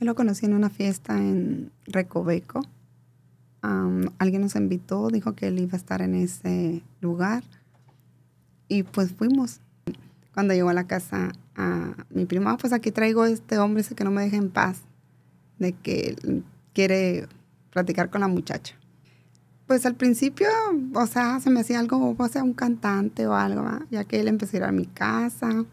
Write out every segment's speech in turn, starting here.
Yo lo conocí en una fiesta en Recoveco. alguien nos invitó, dijo que él iba a estar en ese lugar. Y pues fuimos. Cuando llegó a la casa, a mi prima, ah, pues aquí traigo este hombre ese que no me deja en paz, de que quiere platicar con la muchacha. Pues al principio, o sea, se me hacía algo, o sea, un cantante o algo, ya que él empezó a ir a mi casa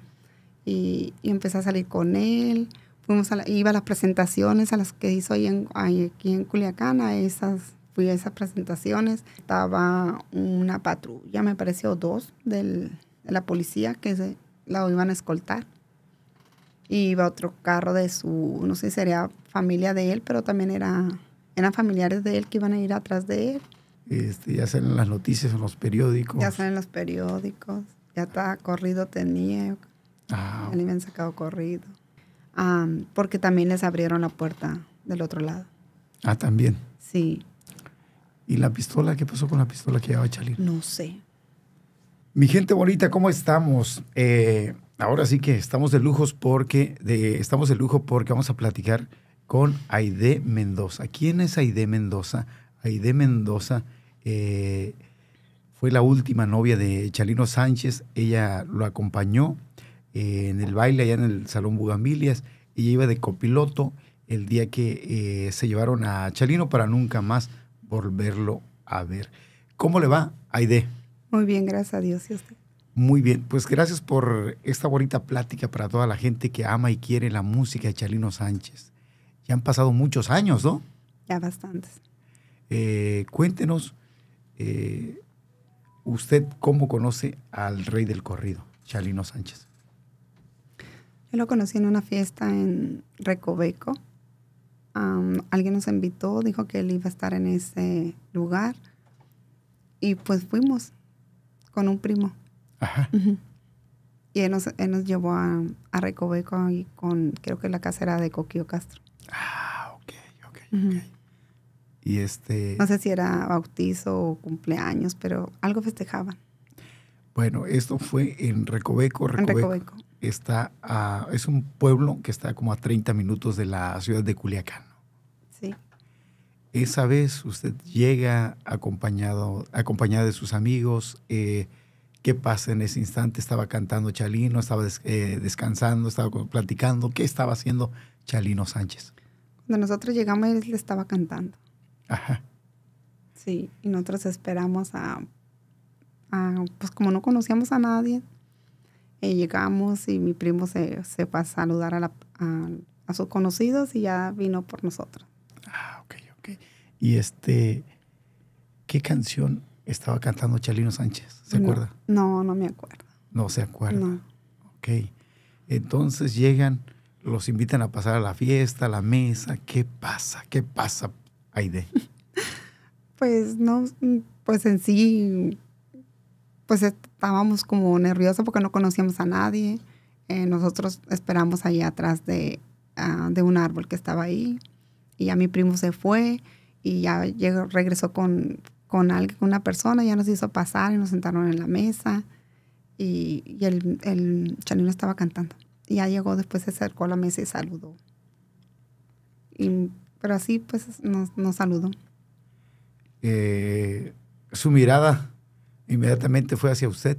y, y empecé a salir con él fuimos iba las presentaciones a las que hizo ahí en, aquí en Culiacán, a esas, fui a esas presentaciones. Estaba una patrulla, me pareció dos de la policía que la iban a escoltar. Y iba otro carro de su, no sé si sería familia de él, pero también era, eran familiares de él que iban a ir atrás de él. Este, ya salen las noticias en los periódicos. Ya salen los periódicos. Ya está corrido tenía. Ah. Ya le habían sacado corrido porque también les abrieron la puerta del otro lado. Ah, también. Sí. ¿Y la pistola? ¿Qué pasó con la pistola que llevaba Chalino? No sé. Mi gente bonita, ¿cómo estamos? Eh, ahora sí que estamos de lujos porque de, estamos de lujo porque vamos a platicar con Aide Mendoza. ¿Quién es Aide Mendoza? Aide Mendoza eh, fue la última novia de Chalino Sánchez. Ella lo acompañó eh, en el baile allá en el Salón Bugambilias. Ella iba de copiloto el día que eh, se llevaron a Chalino para nunca más volverlo a ver. ¿Cómo le va, Aide? Muy bien, gracias a Dios y a usted. Muy bien, pues gracias por esta bonita plática para toda la gente que ama y quiere la música de Chalino Sánchez. Ya han pasado muchos años, ¿no? Ya bastantes. Eh, cuéntenos, ¿usted cómo conoce al rey del corrido, Chalino Sánchez? Lo conocí en una fiesta en Recoveco. alguien nos invitó, dijo que él iba a estar en ese lugar. Y pues fuimos con un primo. Ajá. Y él nos, llevó a, Recoveco y con, creo que la casa era de Coquio Castro. Ah, ok, ok, Y este... No sé si era bautizo o cumpleaños, pero algo festejaban. Bueno, esto fue en Recoveco, Recoveco. En Recoveco está es un pueblo que está como a 30 minutos de la ciudad de Culiacán. Sí. Esa vez usted llega acompañado, acompañada de sus amigos. Eh, ¿Qué pasa en ese instante? ¿Estaba cantando Chalino? ¿Estaba eh, descansando? ¿Estaba platicando? ¿Qué estaba haciendo Chalino Sánchez? Cuando nosotros llegamos, él estaba cantando. Ajá. Sí, y nosotros esperamos a pues como no conocíamos a nadie, eh, llegamos y mi primo se, se a saludar a, a, sus conocidos y ya vino por nosotros. Ah, ok, ok. Y este, ¿qué canción estaba cantando Chalino Sánchez? ¿Se acuerda? No, no me acuerdo. No se acuerda. No. Ok. Entonces llegan, los invitan a pasar a la fiesta, a la mesa. ¿Qué pasa? ¿Qué pasa, Aide? pues no, pues en sí pues estábamos como nerviosos porque no conocíamos a nadie. Eh, nosotros esperamos ahí atrás de, ah, de, un árbol que estaba ahí y ya mi primo se fue y ya llegó, regresó con, con alguien, una persona, ya nos hizo pasar y nos sentaron en la mesa y, y el, el chalino estaba cantando. Y ya llegó, después se acercó a la mesa y saludó. Y, pero así pues nos, nos saludó. Eh, su mirada inmediatamente fue hacia usted.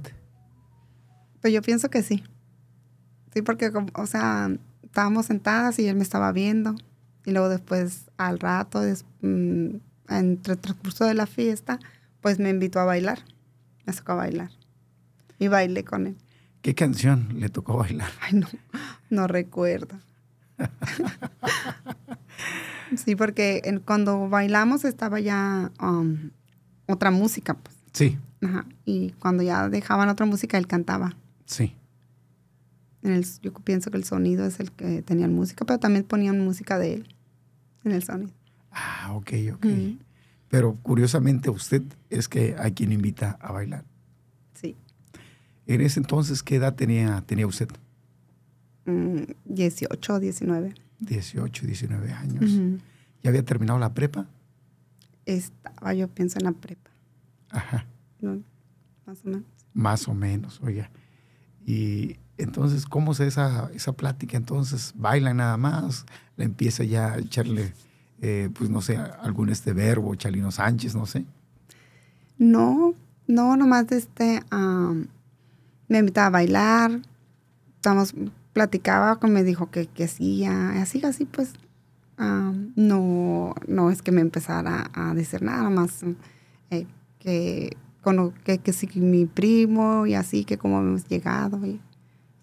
Pues yo pienso que sí. Sí, porque, o sea, estábamos sentadas y él me estaba viendo. Y luego después, al rato, mm, entre el transcurso de la fiesta, pues me invitó a bailar. Me sacó a bailar. Y bailé con él. ¿Qué canción le tocó bailar? Ay, no, no recuerdo. sí, porque cuando bailamos estaba ya um, otra música, pues. Sí. Ajá. Y cuando ya dejaban otra música, él cantaba. Sí. En el, yo pienso que el sonido es el que tenía música, pero también ponían música de él en el sonido. Ah, ok, ok. Pero curiosamente usted es que hay quien invita a bailar. Sí. En ese entonces, ¿qué edad tenía, tenía usted? Mm, dieciocho 18, 19. 18, 19 años. ¿Ya había terminado la prepa? Estaba, yo pienso, en la prepa. Ajá. Más o menos. Más o menos, oye. Y entonces, ¿cómo es esa, esa plática? Entonces, baila nada más, le empieza ya a echarle, eh, pues no sé, algún este verbo, Chalino Sánchez, no sé. No, no, nomás de este, me invitaba a bailar, estamos, platicaba, me dijo que, que sí, así, así, pues no, no es que me empezara a decir nada, más eh, que con que, que mi primo y así, que cómo hemos llegado. Y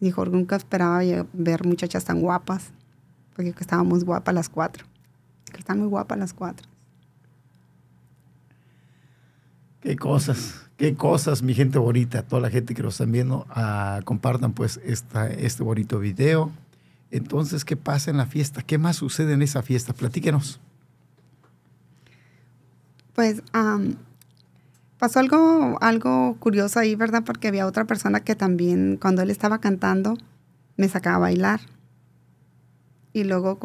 dijo, nunca esperaba ver muchachas tan guapas, porque estábamos guapas las cuatro. Que están muy guapas las cuatro. Qué cosas, qué cosas, mi gente bonita, toda la gente que nos está viendo, ah, compartan pues esta, este bonito video. Entonces, ¿qué pasa en la fiesta? ¿Qué más sucede en esa fiesta? Platíquenos. Pues pasó algo, algo curioso ahí, ¿verdad? Porque había otra persona que también, cuando él estaba cantando, me sacaba a bailar. Y luego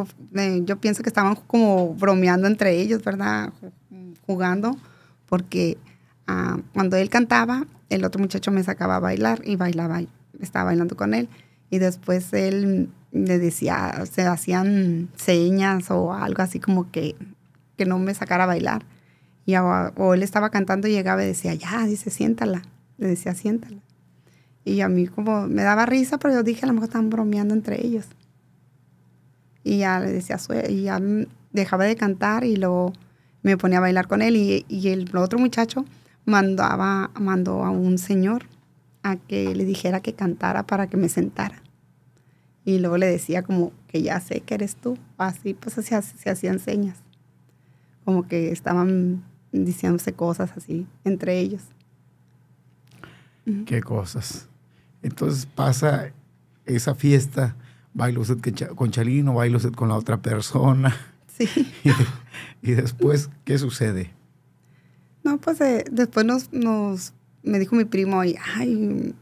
yo pienso que estaban como bromeando entre ellos, ¿verdad? Jugando, porque ah, cuando él cantaba, el otro muchacho me sacaba a bailar y bailaba, estaba bailando con él. Y después él le decía, se hacían señas o algo así como que, que no me sacara a bailar. Y o él estaba cantando y llegaba y decía, ya, dice, siéntala. Le decía, siéntala. Y a mí como me daba risa, pero yo dije, a lo mejor están bromeando entre ellos. Y ya le decía, y ya dejaba de cantar y luego me ponía a bailar con él. Y, el otro muchacho mandaba, mandó a un señor a que le dijera que cantara para que me sentara. Y luego le decía como que ya sé que eres tú. Así pues se, se hacían señas. Como que estaban diciéndose cosas así entre ellos. Qué cosas. Entonces pasa esa fiesta, baila usted con Chalino, baila usted con la otra persona. Sí. Y, después, ¿qué sucede? No, pues eh, después nos, me dijo mi primo, ay, ay,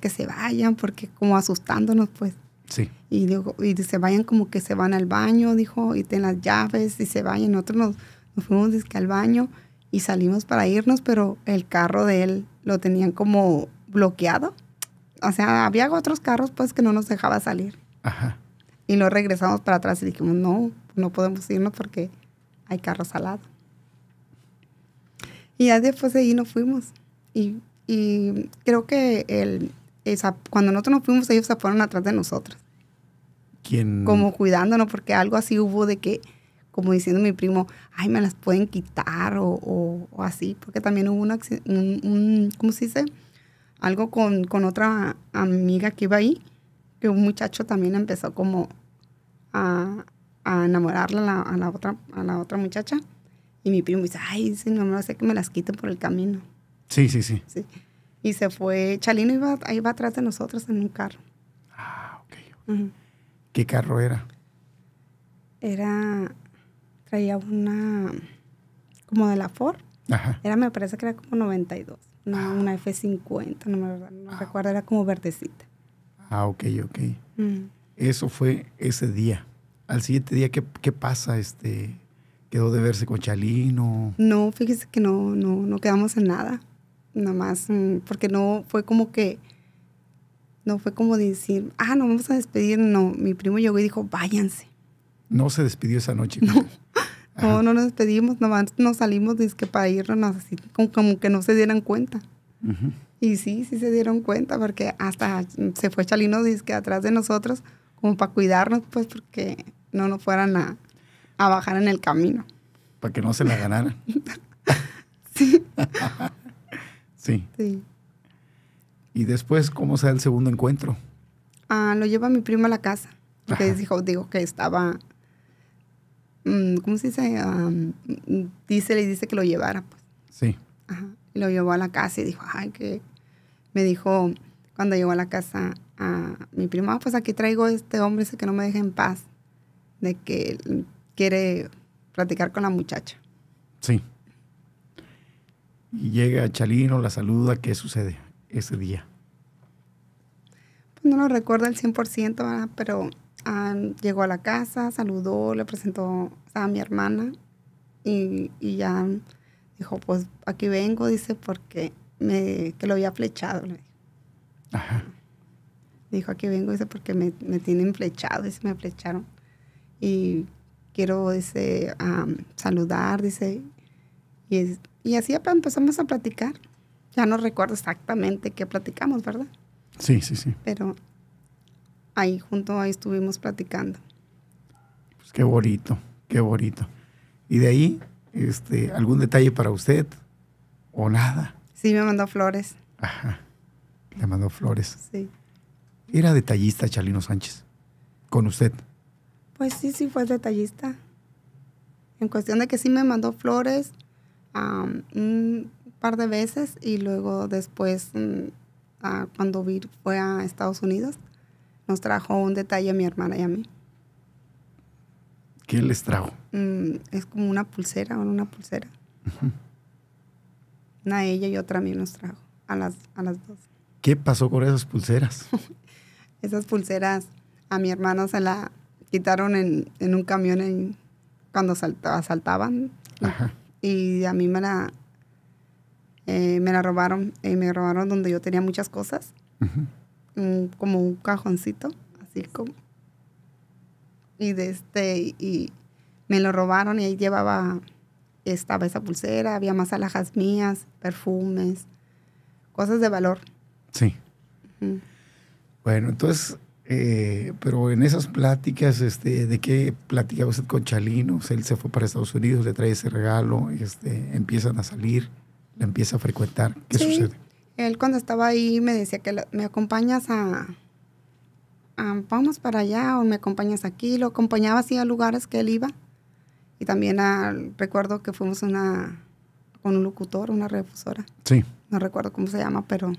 que se vayan, porque como asustándonos, pues. Sí. Y, y se vayan como que se van al baño, dijo, y ten las llaves, y se vayan. Nosotros nos nos fuimos disque al baño y salimos para irnos, pero el carro de él lo tenían como bloqueado. O sea, había otros carros pues que no nos dejaba salir. Ajá. Y nos regresamos para atrás y dijimos, no, no podemos irnos porque hay carros al lado. Y ya después de ahí nos fuimos. Y, y creo que el, esa, cuando nosotros nos fuimos, ellos se fueron atrás de nosotros. Como cuidándonos porque algo así hubo de que como diciendo mi primo, ay, me las pueden quitar o, así, porque también hubo un, un, ¿cómo se dice? Algo con, otra amiga que iba ahí, que un muchacho también empezó como a, a enamorarla a la, otra, a la otra muchacha. Y mi primo dice, ay, si no me hace que me las quiten por el camino. Sí, sí, sí. Y se fue, Chalino iba, atrás de nosotros en un carro. Ah, ok. ¿Qué carro era? Era traía una como de la Ford. Era, me parece que era como 92, ah. una, una F50, no, me, ah. recuerdo, era como verdecita. Ah, ok, ok. Mm. Eso fue ese día. Al siguiente día, ¿qué, pasa? Este, ¿Quedó de verse con Chalino? No, fíjese que no, no, no quedamos en nada. Nada más, mm, porque no fue como que, no fue como decir, ah, no vamos a despedir. No, mi primo llegó y dijo, váyanse. No se despidió esa noche. No. No, no nos despedimos, no nos salimos para irnos así, como, que no se dieran cuenta. Y sí, sí se dieron cuenta, porque hasta se fue Chalino que atrás de nosotros, como para cuidarnos, pues, porque no nos fueran a, bajar en el camino. Para que no se la ganaran. sí. sí. Y después, ¿cómo da el segundo encuentro? Ah, lo lleva mi prima a la casa, porque dijo, digo que estaba Mm, ¿cómo se dice? dice, le dice que lo llevara, pues. Sí. Ajá. Y lo llevó a la casa y dijo, ay, que me dijo cuando llegó a la casa a mi prima, pues aquí traigo este hombre ese que no me deja en paz, de que quiere platicar con la muchacha. Sí. Y llega Chalino, la saluda, ¿qué sucede ese día? Pues no lo recuerdo al 100%, ¿verdad? pero Ah, llegó a la casa, saludó, le presentó a mi hermana y, y, ya dijo, pues aquí vengo, dice, porque me, que lo había flechado. Le dijo. Ajá. Dijo, aquí vengo, dice, porque me, me tienen flechado, dice, me flecharon. Y quiero, dice, saludar, dice. Y, y así empezamos a platicar. Ya no recuerdo exactamente qué platicamos, ¿verdad? Sí, sí, sí. Pero ahí junto, ahí estuvimos platicando. Pues qué bonito, qué bonito. Y de ahí, este, ¿algún detalle para usted o nada? Sí, me mandó flores. Ajá, le mandó flores. Sí. ¿Era detallista Chalino Sánchez con usted? Pues sí, sí fue detallista. En cuestión de que sí me mandó flores un par de veces y luego después mm, ah, cuando vi, fue a Estados Unidos, nos trajo un detalle a mi hermana y a mí. ¿Qué les trajo? Mm, es como una pulsera, una pulsera. Una a ella y otra a mí nos trajo, a las, las dos. ¿Qué pasó con esas pulseras? esas pulseras a mi hermano se la quitaron en, un camión en, cuando asaltaban. Ajá. Y, a mí me la, eh, me la robaron. Eh, me robaron donde yo tenía muchas cosas. Ajá como un cajoncito, así como. Y de este, y me lo robaron y ahí llevaba, estaba esa pulsera, había más alhajas mías, perfumes, cosas de valor. Sí. Bueno, entonces, eh, pero en esas pláticas, este, ¿de qué platicaba usted con Chalino? él se fue para Estados Unidos, le trae ese regalo, este, empiezan a salir, le empieza a frecuentar. ¿Qué sucede? él cuando estaba ahí me decía que me acompañas a, vamos para allá o me acompañas aquí. Lo acompañaba así a lugares que él iba. Y también recuerdo que fuimos una, con un locutor, una refusora. Sí. No recuerdo cómo se llama, pero,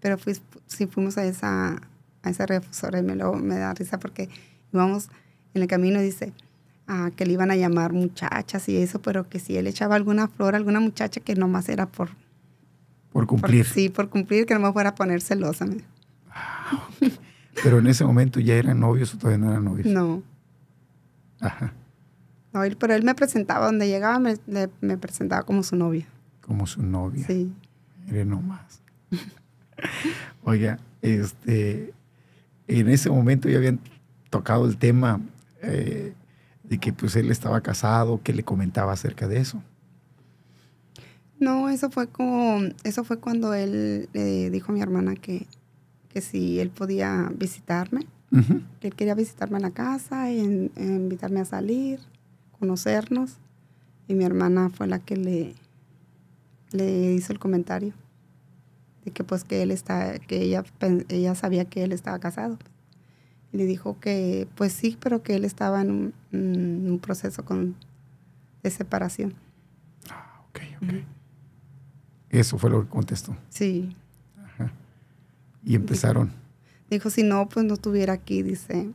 pero sí fuimos a esa, refusora y me, lo, me da risa porque íbamos en el camino y dice, ah, que le iban a llamar muchachas y eso, pero que si él echaba alguna flor alguna muchacha que nomás era por por cumplir. sí, por cumplir, que no me fuera a poner celosa. Ah, pero en ese momento ya eran novios o todavía no eran novios. No. Ajá. No, pero él me presentaba, donde llegaba me, presentaba como su novia. Como su novia. Sí. Era nomás. Oiga, este, en ese momento ya habían tocado el tema eh, de que pues él estaba casado, que le comentaba acerca de eso. No, eso fue como, eso fue cuando él le dijo a mi hermana que, si él podía visitarme, que él quería visitarme en la casa, y e invitarme a salir, conocernos. Y mi hermana fue la que le, le hizo el comentario de que pues que él está, que ella, ella sabía que él estaba casado. Y le dijo que pues sí, pero que él estaba en un, proceso de separación. Ah, ok, ok. Eso fue lo que contestó. Sí. Ajá. Y empezaron. Dijo, si no, pues no estuviera aquí, dice,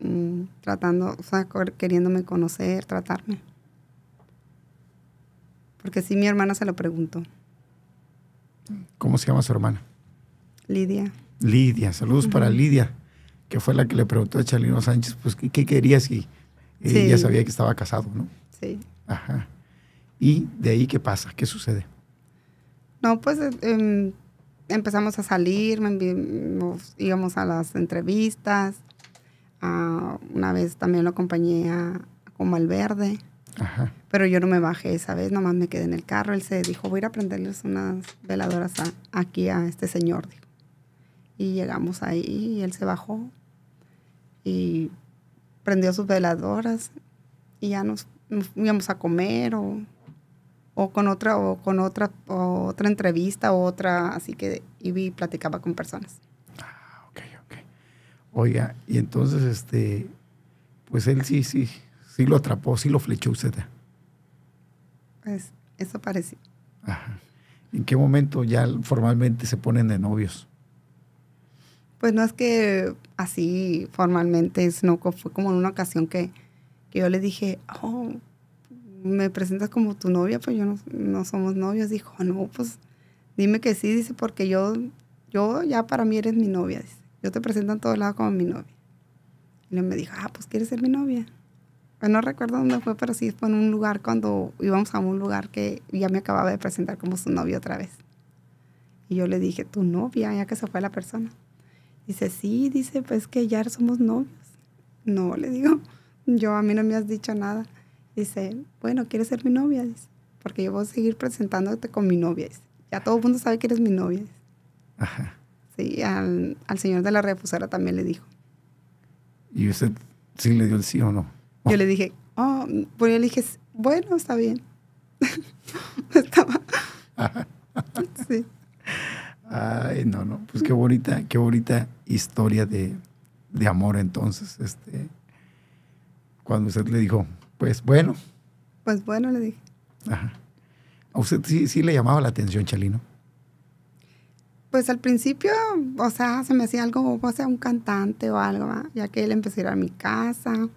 mm, tratando, o sea, queriéndome conocer, tratarme. Porque sí, mi hermana se lo preguntó. ¿Cómo se llama su hermana? Lidia. Lidia, saludos para Lidia, que fue la que le preguntó a Chalino Sánchez, pues, ¿qué, quería querías? ella sabía que estaba casado, ¿no? Sí. Ajá. ¿Y de ahí qué pasa? ¿Qué sucede? No, pues eh, em, empezamos a salir, íbamos a las entrevistas. Ah, una vez también lo acompañé a, como verde. Pero yo no me bajé esa vez, nomás me quedé en el carro. Él se dijo, voy a ir a prenderles unas veladoras aquí a este señor. Y llegamos ahí y él se bajó y prendió sus veladoras y ya nos, nos íbamos a comer o o con otra o con otra otra entrevista o otra así que y platicaba con personas ah ok ok oiga y entonces este pues él sí sí sí lo atrapó sí lo flechó usted pues eso parece. Ajá. en qué momento ya formalmente se ponen de novios pues no es que así formalmente sino fue como en una ocasión que, que yo le dije oh me presentas como tu novia, pues yo no, somos novios. Dijo, no, pues dime que sí, dice, porque yo, yo ya para mí eres mi novia, dice. Yo te presento en todos lados como mi novia. Y él me dijo, ah, pues quieres ser mi novia. Pues no recuerdo dónde fue, pero sí fue en un lugar cuando íbamos a un lugar que ya me acababa de presentar como su novia otra vez. Y yo le dije, tu novia, ya que se fue la persona. Dice, sí, dice, pues que ya somos novios. No, le digo, yo a mí no me has dicho nada. Dice, bueno, ¿quieres ser mi novia? porque yo voy a seguir presentándote con mi novia. ya todo el mundo sabe que eres mi novia. Ajá. Sí, al, señor de la refusera también le dijo. ¿Y usted sí le dio el sí o no? Yo le dije, oh, pues yo le dije, bueno, está bien. Estaba... Ajá. sí. Ay, no, no, pues qué bonita, qué bonita historia de, de amor entonces, este, cuando usted le dijo, pues bueno. Pues bueno, le dije. Ajá. ¿A usted sí, sí le llamaba la atención, Chalino? Pues al principio, o sea, se me hacía algo, o sea, un cantante o algo, ya que él empezó a ir a mi casa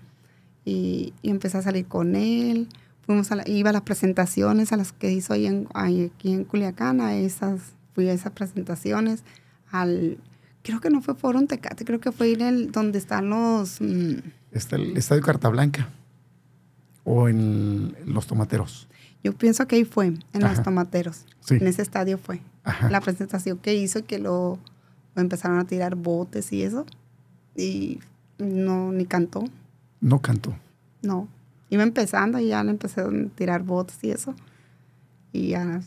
y, empecé a salir con él. Fuimos a iba a las presentaciones a las que hizo ahí en, aquí en Culiacán, a esas, fui a esas presentaciones, al, creo que no fue por un Tecate, creo que fue ir el, donde están los... Mm, está el Estadio Carta Blanca o en los tomateros? Yo pienso que ahí fue, en los tomateros. En ese estadio fue. La presentación que hizo que lo, empezaron a tirar botes y eso. Y no, ni cantó. No cantó. No. Iba empezando y ya le empezaron a tirar botes y eso. Y ya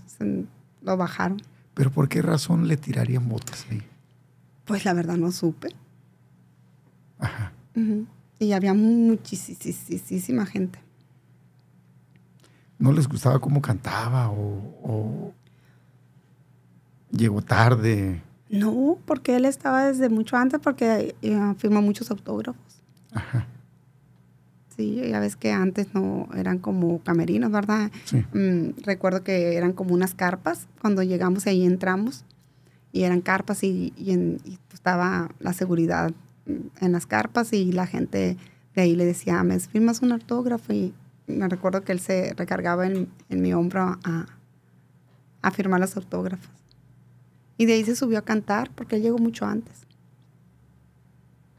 lo bajaron. ¿Pero por qué razón le tirarían botes ahí? Pues la verdad no supe. Ajá. Y había muchísima gente no les gustaba cómo cantaba o, llegó tarde. No, porque él estaba desde mucho antes porque eh, firmó muchos autógrafos. Ajá. Sí, ya ves que antes no eran como camerinos, ¿verdad? Mm, recuerdo que eran como unas carpas. Cuando llegamos ahí entramos y eran carpas y, estaba la seguridad en las carpas y la gente de ahí le decía, ah, me firmas un autógrafo y me recuerdo que él se recargaba en, mi hombro a, a, firmar los autógrafos. Y de ahí se subió a cantar porque él llegó mucho antes.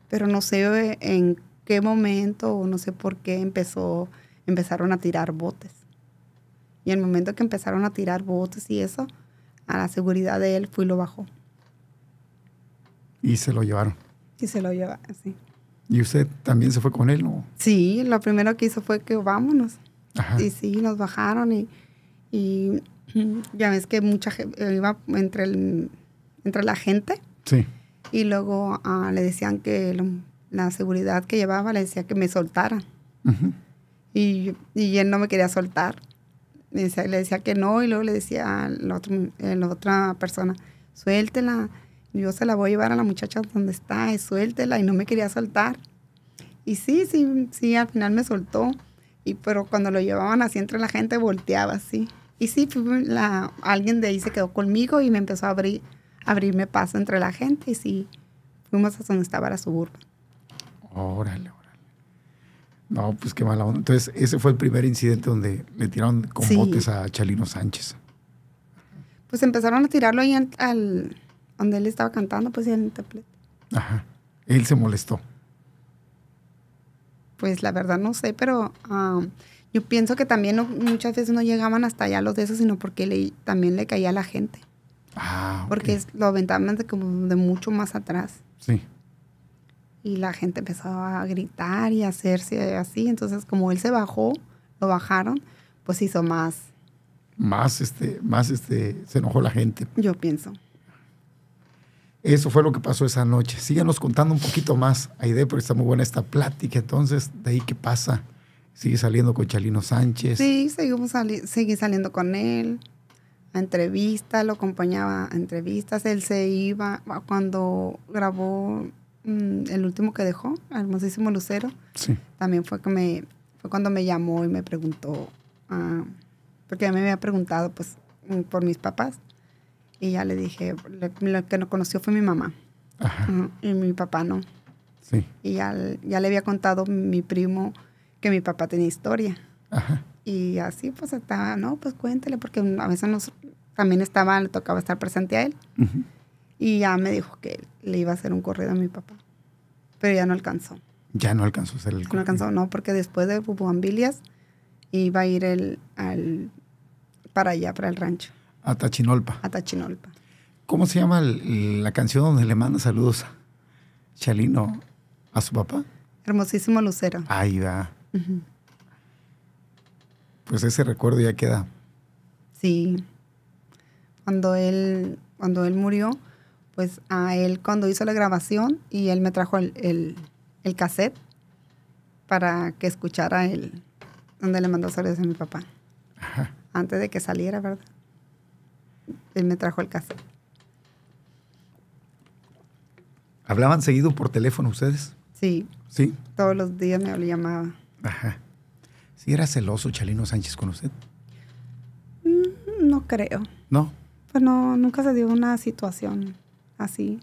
Pero no sé eh, en qué momento o no sé por qué empezó, empezaron a tirar botes. Y en el momento que empezaron a tirar botes y eso, a la seguridad de él fui y lo bajó. Y se lo llevaron. Y se lo llevaron, sí. ¿Y usted también se fue con él, no? Sí, lo primero que hizo fue que vámonos. Y sí, nos bajaron y, y ya ves que mucha gente eh, iba entre, entre la gente. Sí. Y luego ah, le decían que la seguridad que llevaba le decía que me soltara. y, y, él no me quería soltar. le decía que no y luego le decía a la otra persona, suéltela yo se la voy a llevar a la muchacha donde está, suéltela, y no me quería soltar. Y sí, sí, sí, al final me soltó, y pero cuando lo llevaban así entre la gente, volteaba así. Y sí, la, alguien de ahí se quedó conmigo y me empezó a abrir, abrirme paso entre la gente, y sí, fuimos a donde estaba la suburba. Órale, órale. No, pues qué mala onda. Entonces, ese fue el primer incidente donde le tiraron con botes a Chalino Sánchez. Pues empezaron a tirarlo ahí al donde él estaba cantando, pues en el templete. Ajá. Él se molestó. Pues la verdad no sé, pero ah, yo pienso que también muchas veces no llegaban hasta allá los de esos, sino porque le, también le caía a la gente. Ah, Porque es, lo aventaban de, como de mucho más atrás. Sí. Y la gente empezaba a gritar y hacerse así. Entonces, como él se bajó, lo bajaron, pues hizo más. Más, este, más, este, se enojó la gente. Yo pienso. Eso fue lo que pasó esa noche. Síganos contando un poquito más, Aide, porque está muy buena esta plática. Entonces, de ahí qué pasa. Sigue saliendo con Chalino Sánchez. Sí, seguimos saliendo con él. A entrevistas, lo acompañaba a entrevistas. Él se iba cuando grabó mm, el último que dejó, Hermosísimo Lucero. Sí. También fue, que me, fue cuando me llamó y me preguntó, uh, porque mí me había preguntado pues mm, por mis papás. Y ya le dije, lo que no conoció fue mi mamá. Y mi papá no. Y ya, le había contado mi primo que mi papá tenía historia. Y así pues estaba, no, pues cuéntele, porque a veces nos, también estaba, le tocaba estar presente a él. Y ya me dijo que le iba a hacer un corrido a mi papá. Pero ya no alcanzó. Ya no alcanzó a hacer el corrido. No alcanzó, no, porque después de Bubuambilias iba a ir el, al, para allá, para el rancho. Atachinolpa Tachinolpa. ¿Cómo se llama la canción donde le manda saludos Chalino a su papá? Hermosísimo Lucero. Ahí va. Pues ese recuerdo ya queda. Sí. Cuando él, cuando él murió, pues a él cuando hizo la grabación y él me trajo el, cassette para que escuchara él, donde le mandó saludos a mi papá. Antes de que saliera, ¿verdad? él me trajo al caso. ¿Hablaban seguido por teléfono ustedes? Sí. ¿Sí? Todos los días me llamaba. Ajá. Si era celoso Chalino Sánchez con usted? Mm, no creo. ¿No? Pues no, nunca se dio una situación así.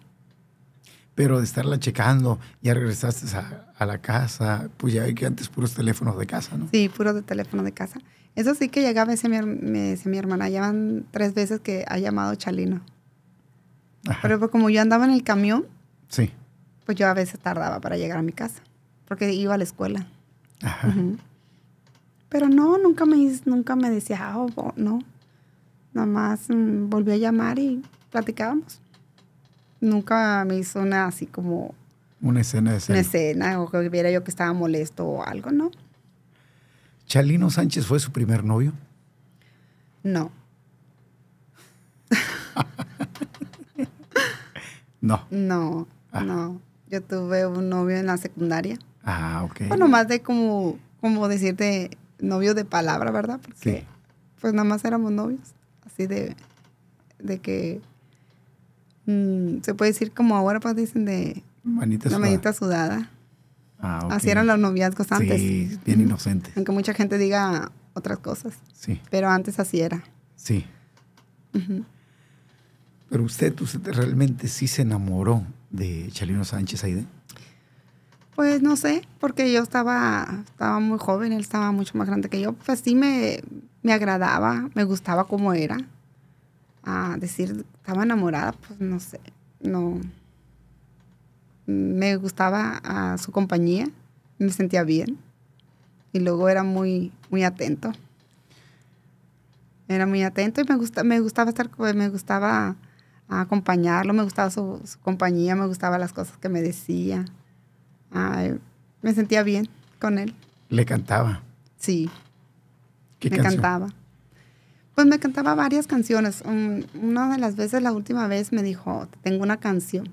Pero de estarla checando, ya regresaste a, la casa, pues ya hay que antes puros teléfonos de casa, ¿no? Sí, puros de teléfono de casa. Eso sí que llegaba, ese mi, me decía mi hermana, ya van tres veces que ha llamado Chalino. Pero como yo andaba en el camión, sí. pues yo a veces tardaba para llegar a mi casa, porque iba a la escuela. Ajá. Pero no, nunca me, nunca me decía, ah, no. Nada más mm, volví a llamar y platicábamos. Nunca me hizo una así como... Una escena de Una escena, o que viera yo que estaba molesto o algo, ¿no? ¿Chalino Sánchez fue su primer novio? No. no. No, ah. no. Yo tuve un novio en la secundaria. Ah, ok. Bueno, más de como, como decirte novio de palabra, ¿verdad? Porque sí. pues nada más éramos novios. Así de, de que mm, se puede decir como ahora pues dicen de manita manita sudada. Ah, así eran los noviazgos antes. Sí, bien inocentes. Aunque mucha gente diga otras cosas. Sí. Pero antes así era. Sí. Pero usted, realmente sí se enamoró de Chalino Sánchez Aide. Pues no sé, porque yo estaba, estaba muy joven, él estaba mucho más grande que yo. Pues sí me, agradaba, me gustaba como era. A ah, decir, estaba enamorada, pues no sé, no, me gustaba su compañía, me sentía bien y luego era muy, muy atento. Era muy atento y me, gusta, me gustaba estar, me gustaba acompañarlo, me gustaba su, compañía, me gustaban las cosas que me decía. me sentía bien con él. ¿Le cantaba? Sí. me cantaba. Pues me cantaba varias canciones. una de las veces, la última vez, me dijo, tengo una canción.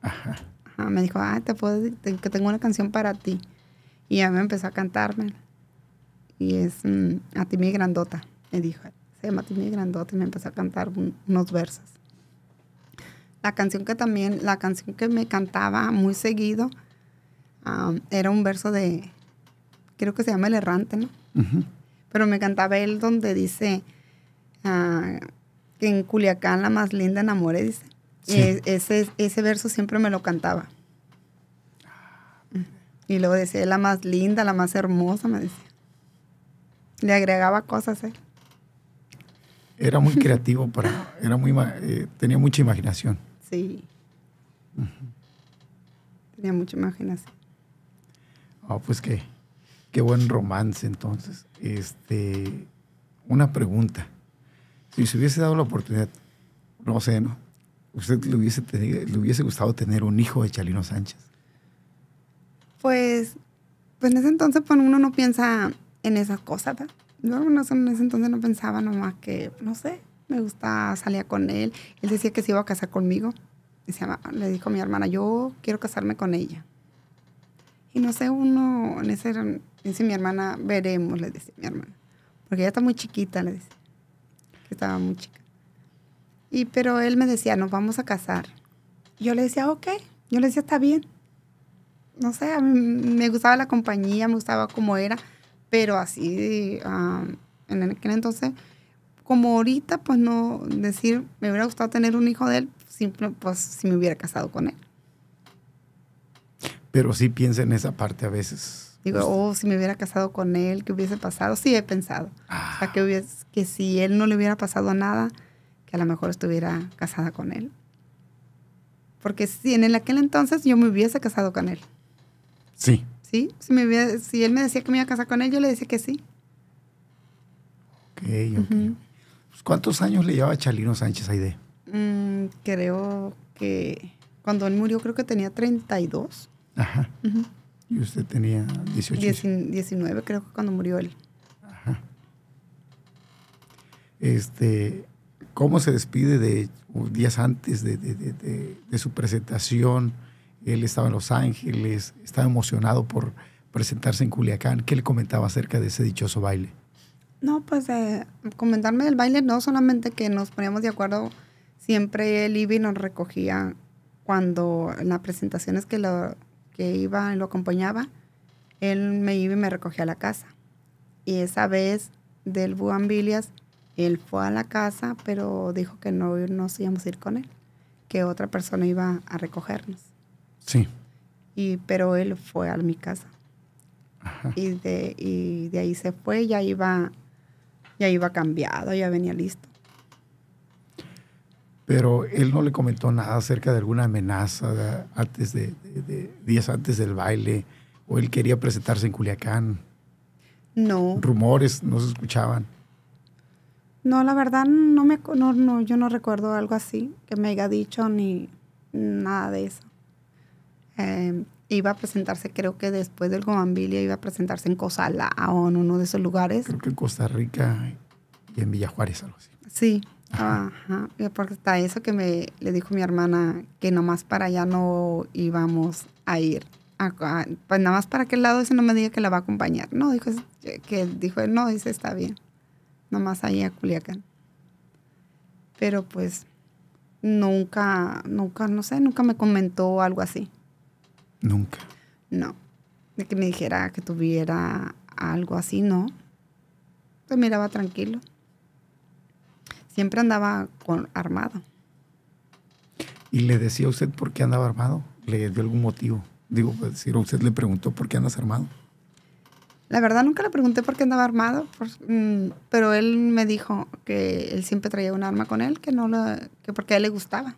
Ajá me dijo, ah, te puedo, decir que tengo una canción para ti. Y ya me empezó a cantarme. Y es mm, A ti mi grandota, me dijo. Se llama A ti mi grandota y me empezó a cantar unos versos. La canción que también, la canción que me cantaba muy seguido, era un verso de, creo que se llama El Errante, ¿no? Pero me cantaba él donde dice, ah, que en Culiacán la más linda enamore, dice. E, ese, verso siempre me lo cantaba. Y luego decía, la más linda, la más hermosa, me decía. Le agregaba cosas Era muy creativo para, era muy, eh, tenía mucha imaginación. Sí. Tenía mucha imaginación. Ah, pues qué, qué buen romance entonces. Este, una pregunta. Si se hubiese dado la oportunidad, no sé, ¿no? ¿Usted le hubiese, gustado tener un hijo de Chalino Sánchez? Pues, pues en ese entonces pues, uno no piensa en esas cosas, ¿verdad? Yo en ese entonces no pensaba nomás que, no sé, me gusta, salir con él. Él decía que se iba a casar conmigo. le dijo a mi hermana, yo quiero casarme con ella. Y no sé, uno, en ese, dice mi hermana, veremos, le decía, mi hermana. Porque ella está muy chiquita, le dice. Que estaba muy chiquita. Y pero él me decía, nos vamos a casar. Yo le decía, ok. Yo le decía, está bien. No sé, me gustaba la compañía, me gustaba cómo era, pero así, en aquel entonces, como ahorita, pues no decir, me hubiera gustado tener un hijo de él, pues si me hubiera casado con él. Pero sí piensa en esa parte a veces. Digo, oh, si me hubiera casado con él, ¿qué hubiese pasado? Sí he pensado. O sea, que, ah. hubiese, que si él no le hubiera pasado nada, a lo mejor estuviera casada con él. Porque si en aquel entonces yo me hubiese casado con él. Sí. Sí, si, él me decía que me iba a casar con él, yo le decía que sí. Ok, ok. Pues, ¿Cuántos años le llevaba Chalino Sánchez Aide? Mm, creo que cuando él murió creo que tenía 32. Ajá. Y usted tenía 18. 19 creo que cuando murió él. Ajá. Este, cómo se despide de días antes de, su presentación. Él estaba en Los Ángeles, estaba emocionado por presentarse en Culiacán. ¿Qué le comentaba acerca de ese dichoso baile? No, pues eh, comentarme del baile, no solamente que nos poníamos de acuerdo, siempre el Ibi nos recogía cuando en las presentaciones que, lo, que iba, lo acompañaba, él me iba y me recogía a la casa. Y esa vez del Buambilias él fue a la casa, pero dijo que no nos íbamos a ir con él, que otra persona iba a recogernos. Sí. Y, pero él fue a mi casa. Y, de, y de ahí se fue, ya iba, ya iba cambiado, ya venía listo. Pero él no le comentó nada acerca de alguna amenaza antes de días antes del baile, o él quería presentarse en Culiacán. No. Rumores no se escuchaban. No, la verdad no me no, no, yo no recuerdo algo así que me haya dicho ni nada de eso. Em, iba a presentarse, creo que después del Gobambilia iba a presentarse en Cozala o en uno de esos lugares. Creo que en Costa Rica y en Villa Juárez, algo así. Sí, ajá. Porque está eso que me le dijo mi hermana que nomás para allá no íbamos a ir. pues nada más para aquel lado, ese no me diga que la va a acompañar. No, dijo que dijo, no, dice está bien más allá a Culiacán. Pero pues nunca, nunca, no sé, nunca me comentó algo así. Nunca. No. De que me dijera que tuviera algo así, no. pues miraba tranquilo. Siempre andaba con, armado. ¿Y le decía a usted por qué andaba armado? ¿Le dio algún motivo? Digo, pues, si a usted le preguntó por qué andas armado. La verdad nunca le pregunté por qué andaba armado, mm, pero él me dijo que él siempre traía un arma con él, que no lo, que porque a él le gustaba.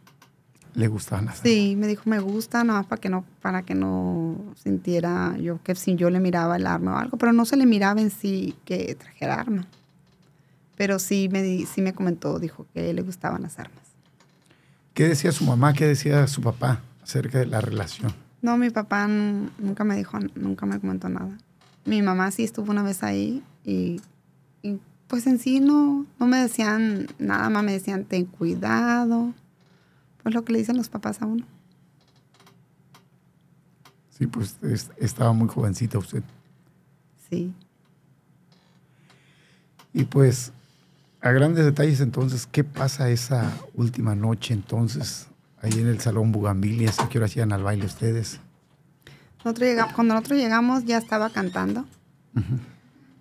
Le gustaban las armas. Sí, me dijo, me gusta, nada más para que no, para que no sintiera yo que si yo le miraba el arma o algo, pero no se le miraba en sí que trajera arma. Pero sí me, sí me comentó, dijo que le gustaban las armas. ¿Qué decía su mamá, qué decía su papá acerca de la relación? No, mi papá nunca me dijo, nunca me comentó nada mi mamá sí estuvo una vez ahí y, pues en sí no, no me decían nada más, me decían ten cuidado. Pues lo que le dicen los papás a uno. Sí, pues estaba muy jovencita usted. Sí. Y pues, a grandes detalles entonces, ¿qué pasa esa última noche entonces ahí en el Salón Bugambilia? ¿A qué hora hacían al baile ustedes? cuando nosotros llegamos ya estaba cantando.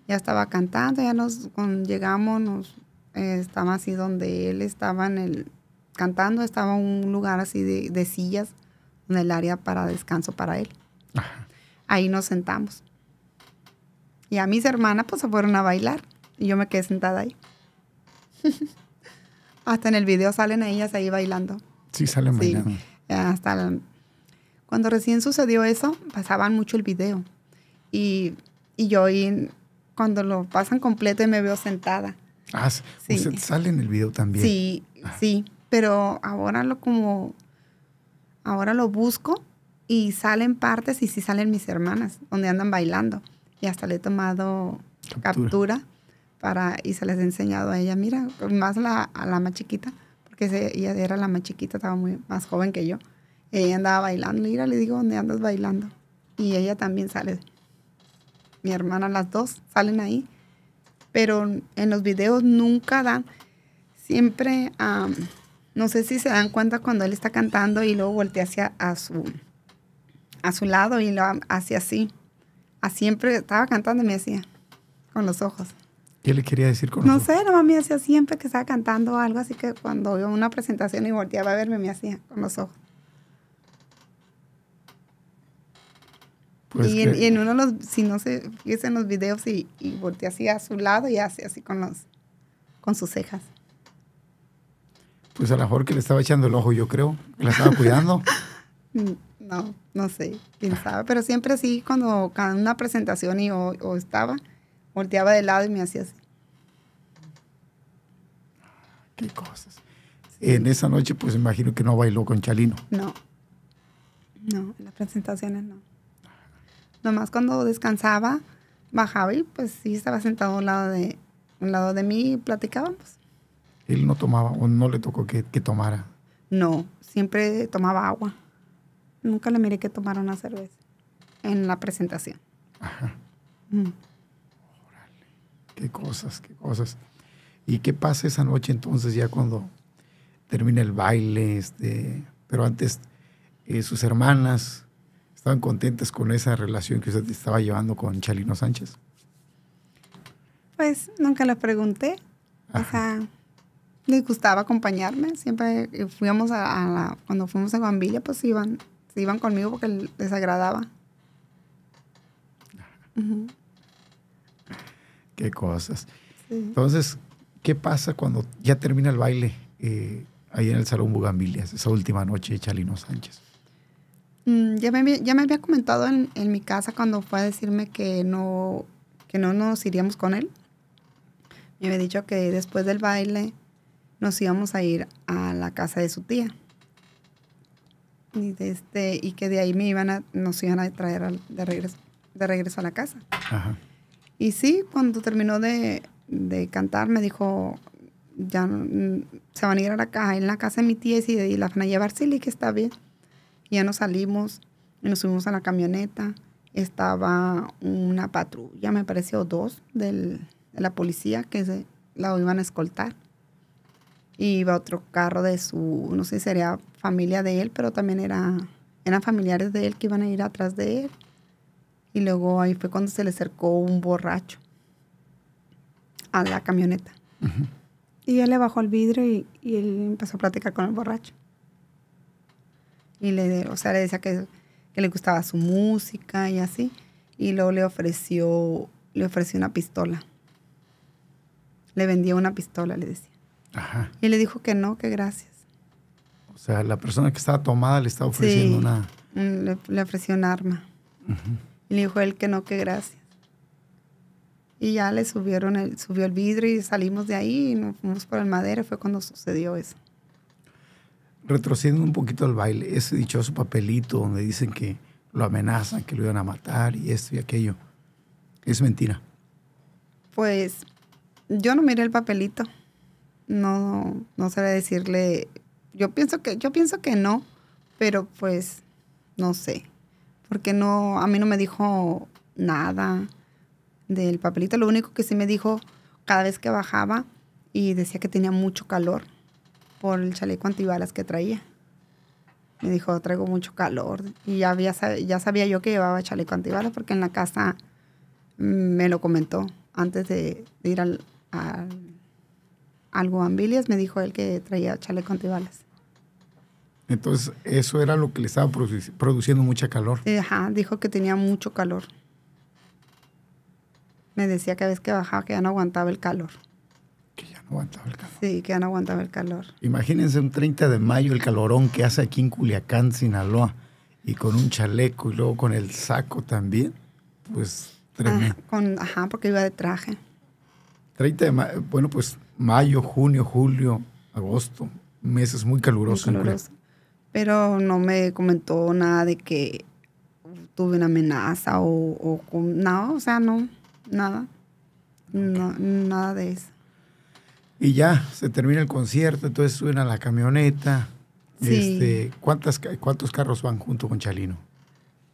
Ya estaba cantando, ya nos cuando llegamos, nos eh, estaba así donde él estaba en el, cantando, estaba un lugar así de, sillas, en el área para descanso para él. Ahí nos sentamos. Y a mis hermanas pues se fueron a bailar y yo me quedé sentada ahí. Hasta en el video salen ellas ahí bailando. Sí, salen bailando. Hasta cuando recién sucedió eso, pasaban mucho el video. Y, y yo y cuando lo pasan completo y me veo sentada. Ah, sí. sale en el video también. Sí, ah. sí. Pero ahora lo como, ahora lo busco y salen partes y sí salen mis hermanas, donde andan bailando. Y hasta le he tomado captura, para, y se les he enseñado a ella, mira, más la, a la más chiquita, porque ella era la más chiquita, estaba muy más joven que yo. Ella andaba bailando, mira, le digo, ¿dónde andas bailando? Y ella también sale. Mi hermana, las dos salen ahí. Pero en los videos nunca dan, siempre, no sé si se dan cuenta cuando él está cantando y luego voltea hacia a su, a su lado y lo hace así. A ah, siempre estaba cantando y me hacía con los ojos. ¿Qué le quería decir con No sé, mamá me hacía siempre que estaba cantando algo, así que cuando veo una presentación y volteaba a verme, me hacía con los ojos. Pues y, en, uno de los, si no se fíjese en los videos y, y voltea así a su lado y hace así con los, con sus cejas. Pues a lo mejor que le estaba echando el ojo, yo creo, que la estaba cuidando. no, no sé, pensaba, ah. pero siempre así cuando, una presentación y o, estaba, volteaba de lado y me hacía así. Qué cosas. En esa noche, pues imagino que no bailó con Chalino. No. No, en las presentaciones no. Nomás cuando descansaba, bajaba y pues sí estaba sentado al lado de, un lado de mí y platicábamos. ¿Él no tomaba o no le tocó que, que tomara? No, siempre tomaba agua. Nunca le miré que tomara una cerveza en la presentación. Ajá. Mm. Qué cosas, qué cosas. ¿Y qué pasa esa noche entonces ya cuando termina el baile? Este, pero antes eh, sus hermanas ¿Estaban contentas con esa relación que usted estaba llevando con Chalino Sánchez? Pues nunca la pregunté. O sea, les gustaba acompañarme. Siempre fuimos a, la, cuando fuimos a Guambilla, pues iban, iban conmigo porque les agradaba. Qué cosas. Entonces, ¿qué pasa cuando ya termina el baile eh, ahí en el Salón Bugambillas, esa última noche de Chalino Sánchez? Mm, ya, me, ya me había comentado en, mi casa cuando fue a decirme que no, no nos iríamos con él. Me había dicho que después del baile nos íbamos a ir a la casa de su tía. Y, este, y que de ahí me iban a, nos iban a traer de, regreso, de regreso a la casa. Y sí, cuando terminó de, cantar, me dijo, ya mm, se van a ir a la casa, en la casa de mi tía y, la van a llevar, sí, que está bien. Ya nos salimos y nos subimos a la camioneta. Estaba una patrulla, me pareció dos de la policía que la iban a escoltar. Y iba otro carro de su, no sé si sería familia de él, pero también era, eran familiares de él que iban a ir atrás de él. Y luego ahí fue cuando se le acercó un borracho a la camioneta. Y él le bajó el vidrio y, y él empezó a platicar con el borracho. Y le, o sea, le decía que, que le gustaba su música y así. Y luego le ofreció, le ofreció una pistola. Le vendió una pistola, le decía. Y le dijo que no, que gracias. O sea, la persona que estaba tomada le estaba ofreciendo una... Le, ofreció un arma. Y le dijo él que no, que gracias. Y ya le subieron el, subió el vidrio y salimos de ahí y nos fuimos por el madero. Fue cuando sucedió eso retrocediendo un poquito al baile, ese dichoso papelito donde dicen que lo amenazan, que lo iban a matar y esto y aquello, es mentira. Pues yo no miré el papelito. No, no sé decirle. Yo pienso que, yo pienso que no, pero pues no sé. Porque no, a mí no me dijo nada del papelito. Lo único que sí me dijo cada vez que bajaba y decía que tenía mucho calor por el chaleco antibalas que traía. Me dijo, traigo mucho calor. Y ya, había, ya sabía yo que llevaba chaleco antibalas porque en la casa mm, me lo comentó antes de, ir al, al, me dijo él que traía chaleco antibalas. Entonces, eso era lo que le estaba produciendo mucha calor. Ajá, dijo que tenía mucho calor. Me decía que a veces que bajaba que ya no aguantaba el calor. Que ya no aguantaba el calor. Sí, que ya no aguantaba el calor. Imagínense un 30 de mayo el calorón que hace aquí en Culiacán, Sinaloa, y con un chaleco y luego con el saco también, pues tremendo. Ah, con, ajá, porque iba de traje. 30 de mayo, bueno, pues mayo, junio, julio, agosto, meses muy calurosos. Pero no me comentó nada de que tuve una amenaza o, o, o no, o sea, no, nada. No, nada de eso. Y ya, se termina el concierto, entonces suben a la camioneta. Este, ¿cuántas, ¿Cuántos carros van junto con Chalino?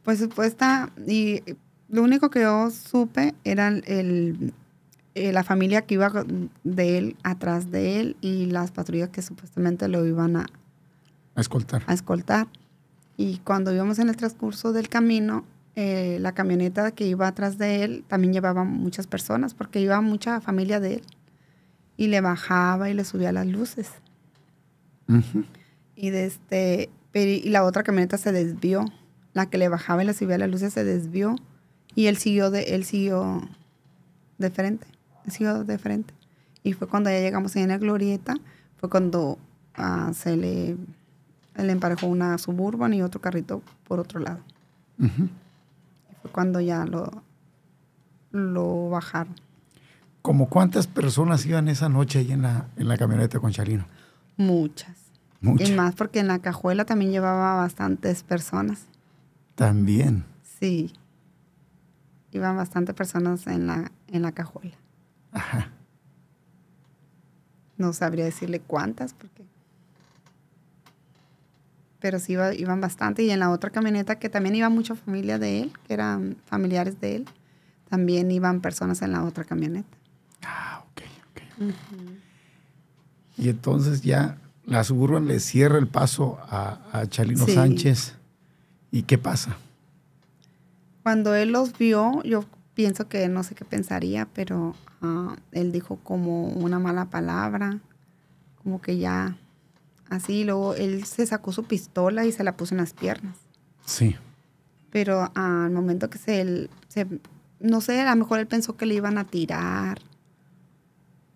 Pues supuesta, y lo único que yo supe era el, eh, la familia que iba de él, atrás de él, y las patrullas que supuestamente lo iban a, a escoltar. A escoltar. Y cuando íbamos en el transcurso del camino, eh, la camioneta que iba atrás de él también llevaba muchas personas, porque iba mucha familia de él y le bajaba y le subía las luces. Y de este, y la otra camioneta se desvió, la que le bajaba y le subía las luces se desvió y él siguió de él siguió de frente, siguió de frente. Y fue cuando ya llegamos ahí en la glorieta, fue cuando ah, se le, le emparejó una suburban y otro carrito por otro lado. fue cuando ya lo, lo bajaron. ¿Cómo cuántas personas iban esa noche ahí en la, en la camioneta con Charino? Muchas. Muchas. Y más porque en la cajuela también llevaba bastantes personas. También. Sí. Iban bastantes personas en la, en la cajuela. Ajá. No sabría decirle cuántas, porque. Pero sí iban bastante. Y en la otra camioneta, que también iba mucha familia de él, que eran familiares de él, también iban personas en la otra camioneta. Ah, ok, ok. Y entonces ya la suburban le cierra el paso a, Chalino Sánchez. ¿Y qué pasa? Cuando él los vio, yo pienso que no sé qué pensaría, pero ah, él dijo como una mala palabra, como que ya así. Luego él se sacó su pistola y se la puso en las piernas. Sí. Pero al momento que se, él, se, no sé, a lo mejor él pensó que le iban a tirar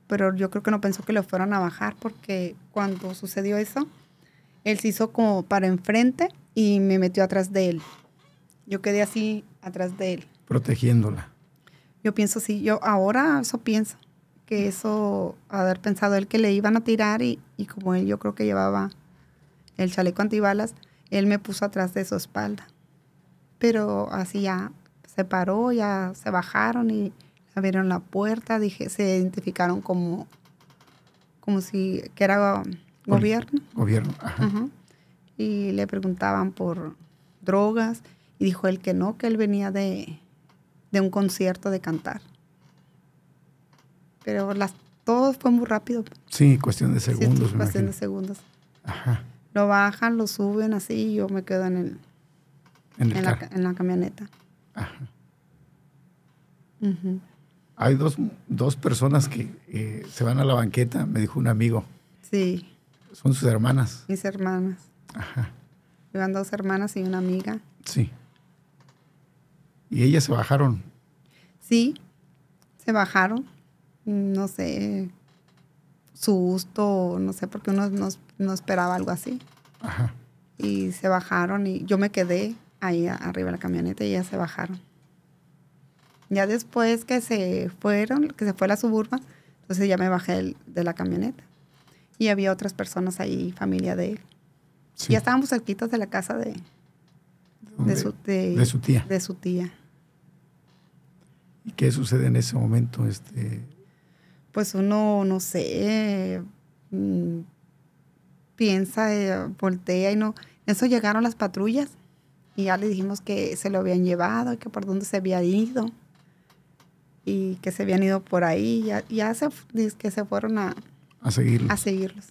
pero yo creo que no pensó que lo fueran a bajar porque cuando sucedió eso, él se hizo como para enfrente y me metió atrás de él. Yo quedé así atrás de él. Protegiéndola. Yo pienso sí, yo ahora eso pienso, que eso, haber pensado él que le iban a tirar y, y como él yo creo que llevaba el chaleco antibalas, él me puso atrás de su espalda. Pero así ya se paró, ya se bajaron y abrieron la puerta, dije, se identificaron como, como si que era gobierno. Gobierno. Ajá. Y le preguntaban por drogas y dijo él que no, que él venía de, un concierto de cantar. Pero las, todo fue muy rápido. Sí, cuestión de segundos. Sí, cuestión de segundos. Ajá. Lo bajan, lo suben así y yo me quedo en el, en, la, camioneta. Ajá. Hay dos, personas que eh, se van a la banqueta, me dijo un amigo. Sí. Son sus hermanas. Mis hermanas. Ajá. Iban dos hermanas y una amiga. Sí. ¿Y ellas se bajaron? Sí, se bajaron. No sé, su gusto, no sé, porque uno no, no esperaba algo así. Ajá. Y se bajaron y yo me quedé ahí arriba de la camioneta y ellas se bajaron. Ya después que se fueron, que se fue a la suburba, entonces ya me bajé de la camioneta. Y había otras personas ahí, familia de él. Ya estábamos cerquitos de la casa de, de su, de, su, tía. ¿Y qué sucede en ese momento? Este? Pues uno, no sé, mm, piensa, eh, voltea y no. Eso llegaron las patrullas y ya le dijimos que se lo habían llevado, y que por dónde se había ido y que se habían ido por ahí, ya, ya se, que se fueron a, a, seguirlos. a seguirlos.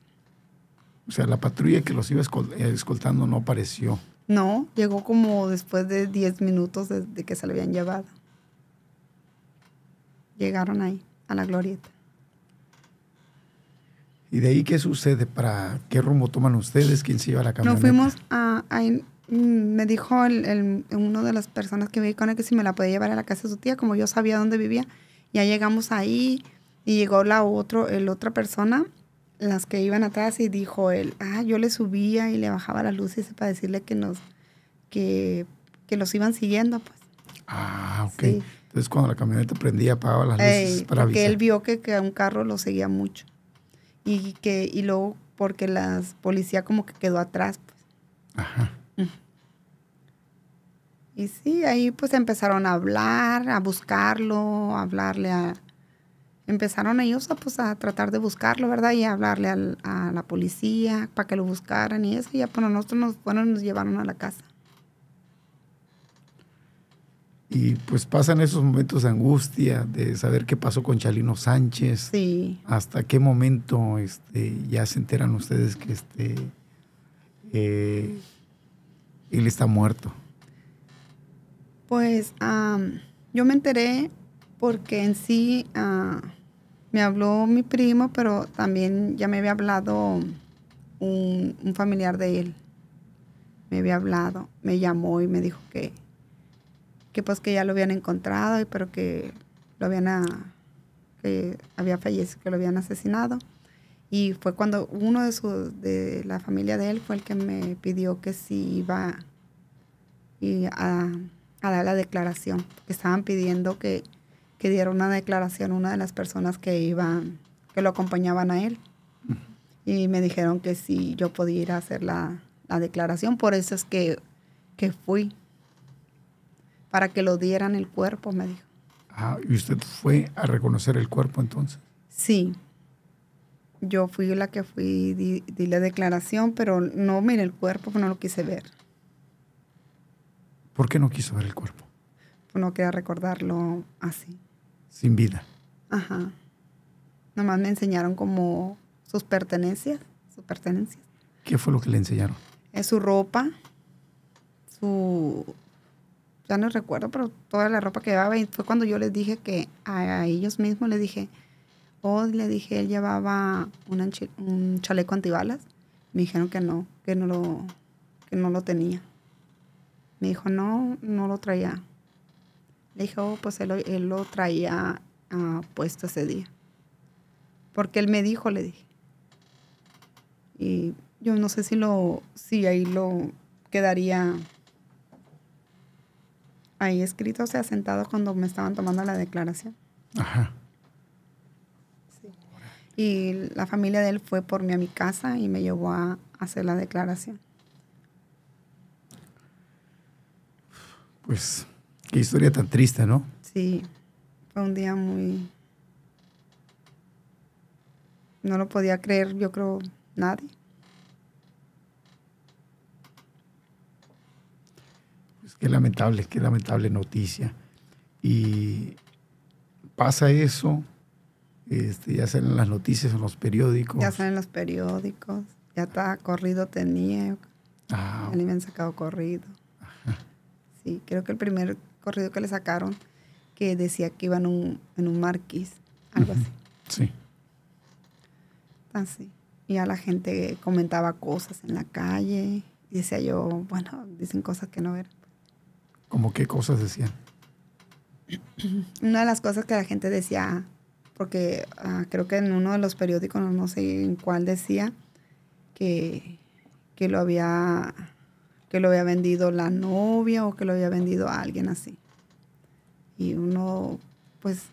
O sea, la patrulla que los iba eh, escoltando no apareció. No, llegó como después de 10 minutos desde que se lo habían llevado. Llegaron ahí, a la glorieta. ¿Y de ahí qué sucede? ¿Para qué rumbo toman ustedes? ¿Quién se lleva la camioneta? Nos fuimos a, Mm, me dijo el, uno de las personas que me con él que si me la podía llevar a la casa de su tía, como yo sabía dónde vivía. Ya llegamos ahí y llegó la otro, el otra persona, las que iban atrás y dijo él, ah, yo le subía y le bajaba las luces para decirle que nos, que, que los iban siguiendo, pues. Ah, ok. Entonces cuando la camioneta prendía, apagaba las luces para avisar. Porque él vio que, que un carro lo seguía mucho. Y que, y luego porque la policía como que quedó atrás, pues. Ajá. Y sí, ahí pues empezaron a hablar, a buscarlo, a hablarle a... Empezaron ellos a, pues, a tratar de buscarlo, ¿verdad? Y a hablarle a la policía para que lo buscaran y eso. Y ya, pues nosotros nos, bueno, nos llevaron a la casa. Y pues pasan esos momentos de angustia, de saber qué pasó con Chalino Sánchez. Sí. ¿Hasta qué momento este, ya se enteran ustedes que este... Eh, él está muerto? Pues yo me enteré porque en sí ah, me habló mi primo, pero también ya me había hablado un, familiar de él. Me había hablado, me llamó y me dijo que, que pues que ya lo habían encontrado, pero que lo habían ah, que había fallecido, que lo habían asesinado. Y fue cuando uno de, de la familia de él fue el que me pidió que si iba a, dar la declaración. Estaban pidiendo que, diera una declaración una de las personas que iban, que lo acompañaban a él. Y me dijeron que si yo podía ir a hacer la, declaración. Por eso es que, que fui. Para que lo dieran el cuerpo, me dijo. Ah, ¿y usted fue a reconocer el cuerpo entonces? Sí yo fui la que fui, di, di la declaración, pero no miré el cuerpo, no lo quise ver. ¿Por qué no quiso ver el cuerpo? Pues no quería recordarlo así. Sin vida. Ajá. Nomás me enseñaron como sus pertenencias, sus pertenencias. ¿Qué fue lo que le enseñaron? Es eh, su ropa, su ya no recuerdo, pero toda la ropa que llevaba y fue cuando yo les dije que a ellos mismos les dije, le dije, él llevaba un chaleco antibalas. Me dijeron que no, que no lo, que no lo tenía. Me dijo, no, no lo traía. Le dije, oh, pues él, lo traía ah, puesto ese día. Porque él me dijo, le dije. Y yo no sé si lo, si ahí lo quedaría ahí escrito, o ha sentado cuando me estaban tomando la declaración. Ajá. Y la familia de él fue por mí a mi casa y me llevó a hacer la declaración. Pues qué historia tan triste, ¿no? Sí, fue un día muy... No lo podía creer, yo creo, nadie. Pues qué lamentable, qué lamentable noticia. Y pasa eso, este, ya salen las noticias en los periódicos. Ya salen los periódicos. Ya está corrido tenía. Ah. Ya le habían sacado corrido. Sí, creo que el primer corrido que le sacaron, que decía que iban en un marquis, algo así. Sí. Así. Ah, y a la gente comentaba cosas en la calle. Y decía yo, bueno, dicen cosas que no eran. ¿Cómo qué cosas decían? Una de las cosas que la gente decía, porque ah, creo que en uno de los periódicos, no, sé en cuál decía, que, lo había, que lo había vendido la novia o que lo había vendido a alguien así. Y uno, pues,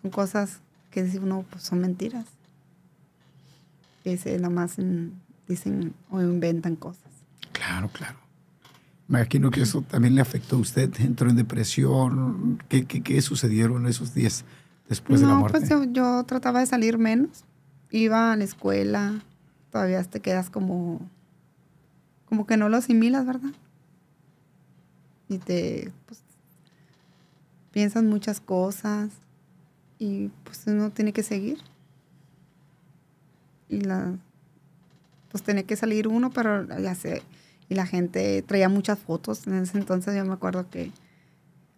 son cosas que si uno, pues, son mentiras. Que se nomás dicen o inventan cosas. Claro, claro. Me imagino que eso también le afectó a usted. Entró en depresión. ¿Qué, qué, qué sucedieron esos días? después no, la muerte? Pues yo, trataba de salir menos. Iba a la escuela, todavía te quedas como, como que no lo asimilas, ¿verdad? Y te pues, piensas muchas cosas y pues uno tiene que seguir. Y la, pues tiene que salir uno, pero ya sé. Y la gente traía muchas fotos. En ese entonces yo me acuerdo que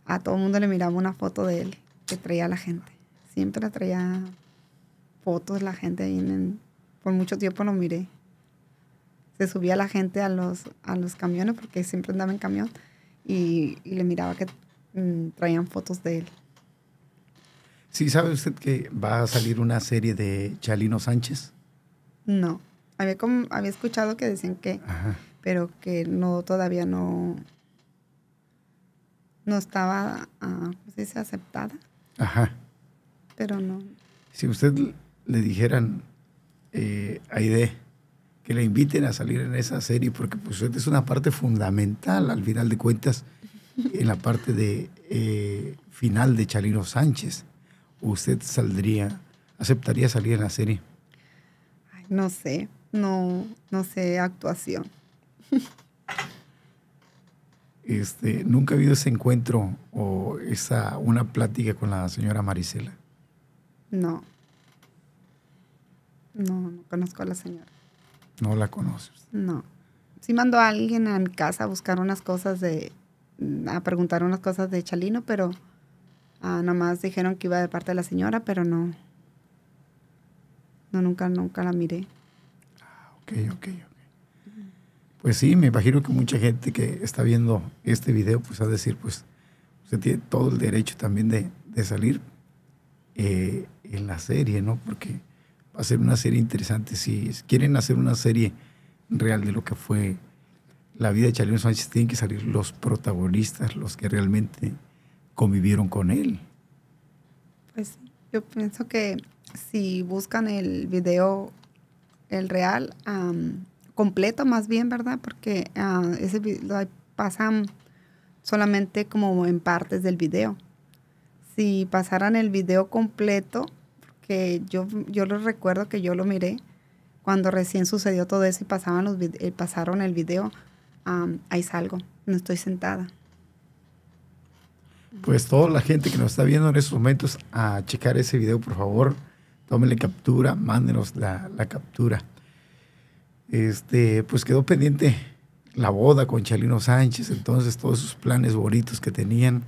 a todo el mundo le miraba una foto de él que traía a la gente. Siempre traía fotos la gente en Por mucho tiempo lo miré. Se subía la gente a los, a los camiones porque siempre andaba en camión y, le miraba que mm, traían fotos de él. Sí, ¿sabe usted que va a salir una serie de Chalino Sánchez? No. Había, había escuchado que decían que, pero que no todavía no, no estaba, ah, Aceptada. Ajá pero no. Si usted le dijeran a eh, Aide que le inviten a salir en esa serie, porque pues, usted es una parte fundamental, al final de cuentas, en la parte de eh, final de Chalino Sánchez, ¿usted saldría, aceptaría salir en la serie? no sé, no, no sé actuación. Este, nunca ha habido ese encuentro o esa, una plática con la señora Marisela. No. No, no conozco a la señora. No la conoces. No. Sí mandó a alguien a mi casa a buscar unas cosas de, mm, a preguntar unas cosas de Chalino, pero nada ah, nomás dijeron que iba de parte de la señora, pero no. No, nunca, nunca la miré. Ah, ok, ok, ok. Pues sí, me imagino que mucha gente que está viendo este video, pues a decir, pues usted tiene todo el derecho también de, de salir. Eh, en la serie, ¿no? Porque va a ser una serie interesante. Si quieren hacer una serie real de lo que fue la vida de Charlie Sánchez, tienen que salir los protagonistas, los que realmente convivieron con él. Pues yo pienso que si buscan el video, el real, completo más bien, ¿verdad? Porque uh, ese pasan solamente como en partes del video si pasaran el video completo, que yo, yo lo recuerdo que yo lo miré cuando recién sucedió todo eso y pasaban los, eh, pasaron el video, ahí salgo, no estoy sentada. Pues toda la gente que nos está viendo en estos momentos a checar ese video, por favor, tómenle captura, mándenos la, captura. Este, pues quedó pendiente la boda con Chalino Sánchez, entonces todos sus planes bonitos que tenían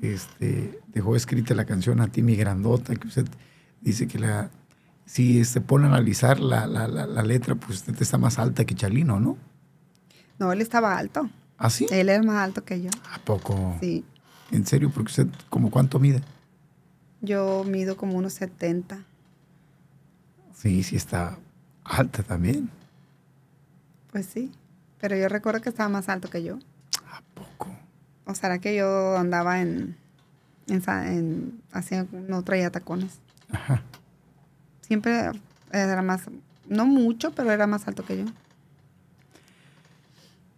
este, dejó escrita la canción A ti mi grandota, que usted dice que la, si se pone a analizar la, letra, pues usted está más alta que Chalino, ¿no? No, él estaba alto. ¿Ah, sí? Él es más alto que yo. ¿A poco? Sí. ¿En serio? Porque usted, ¿como cuánto mide? Yo mido como unos 70. Sí, sí está alta también. Pues sí, pero yo recuerdo que estaba más alto que yo. ¿O será que yo andaba en, en, no traía tacones? Ajá. Siempre era más, no mucho, pero era más alto que yo.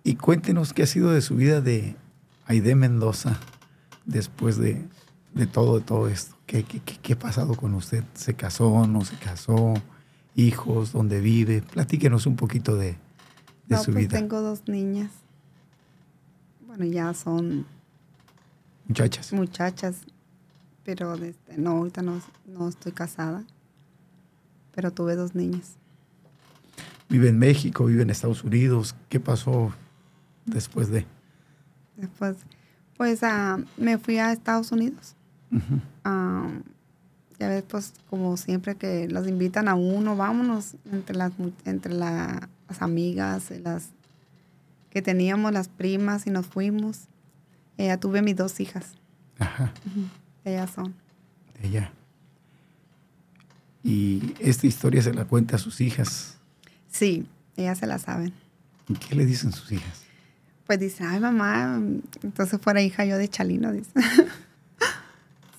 Y cuéntenos qué ha sido de su vida de Aide Mendoza después de, todo, de todo esto. ¿Qué, qué, ha pasado con usted? ¿Se casó, no se casó? ¿Hijos? ¿Dónde vive? Platíquenos un poquito de, de su pues Yo Tengo dos niñas bueno, ya son... Muchachas. Muchachas, pero desde, este, no, ahorita no, estoy casada, pero tuve dos niñas. Vive en México, vive en Estados Unidos. ¿Qué pasó después de? Después, pues ah, me fui a Estados Unidos. Ah, ya ves, pues como siempre que los invitan a uno, vámonos entre las, entre las amigas, las que teníamos las primas y nos fuimos. Ella tuve mis dos hijas. Ajá. Ellas son. Ella. ¿Y esta historia se la cuenta a sus hijas? Sí, ellas se la saben. ¿Y qué le dicen sus hijas? Pues dicen, ay mamá, entonces fuera hija yo de Chalino, dice.